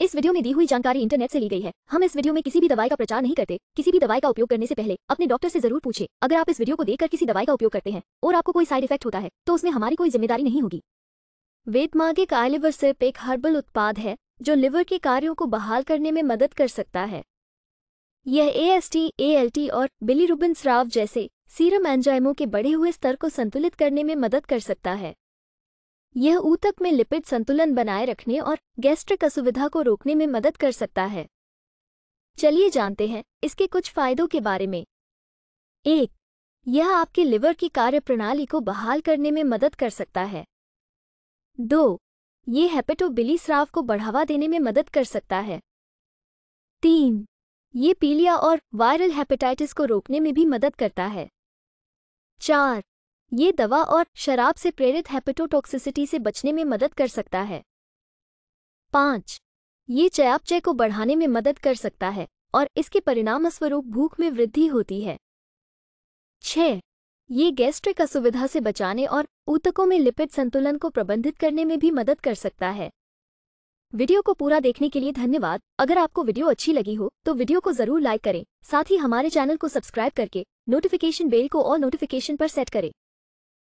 इस वीडियो में दी हुई जानकारी इंटरनेट से ली गई है हम इस वीडियो में किसी भी दवाई का प्रचार नहीं करते किसी भी दवाई का उपयोग करने से पहले अपने डॉक्टर से जरूर पूछे अगर आप इस वीडियो को देखकर किसी दवाई का उपयोग करते हैं और आपको कोई साइड इफेक्ट होता है तो उसमें हमारी कोई जिम्मेदारी नहीं होगी वेदमागे कायलिवर सिर्फ एक हर्बल उत्पाद है जो लिवर के कार्यों को बहाल करने में मदद कर सकता है यह एल टी और रुबिन स्राव जैसे सीरम एंजाइमों के बढ़े हुए स्तर को संतुलित करने में मदद कर सकता है यह ऊतक में लिपिड संतुलन बनाए रखने और गैस्ट्रिक असुविधा को रोकने में मदद कर सकता है चलिए जानते हैं इसके कुछ फायदों के बारे में एक यह आपके लिवर की कार्यप्रणाली को बहाल करने में मदद कर सकता है दो ये हेपेटोबिली स्राव को बढ़ावा देने में मदद कर सकता है तीन ये पीलिया और वायरल हेपेटाइटिस को रोकने में भी मदद करता है चार ये दवा और शराब से प्रेरित हेपेटोटॉक्सिसिटी से बचने में मदद कर सकता है पाँच ये चयापचय को बढ़ाने में मदद कर सकता है और इसके परिणामस्वरूप भूख में वृद्धि होती है छ ये गैस्ट्रिक असुविधा से बचाने और ऊतकों में लिपिड संतुलन को प्रबंधित करने में भी मदद कर सकता है वीडियो को पूरा देखने के लिए धन्यवाद अगर आपको वीडियो अच्छी लगी हो तो वीडियो को जरूर लाइक करें साथ ही हमारे चैनल को सब्सक्राइब करके नोटिफिकेशन बेल को और नोटिफिकेशन पर सेट करें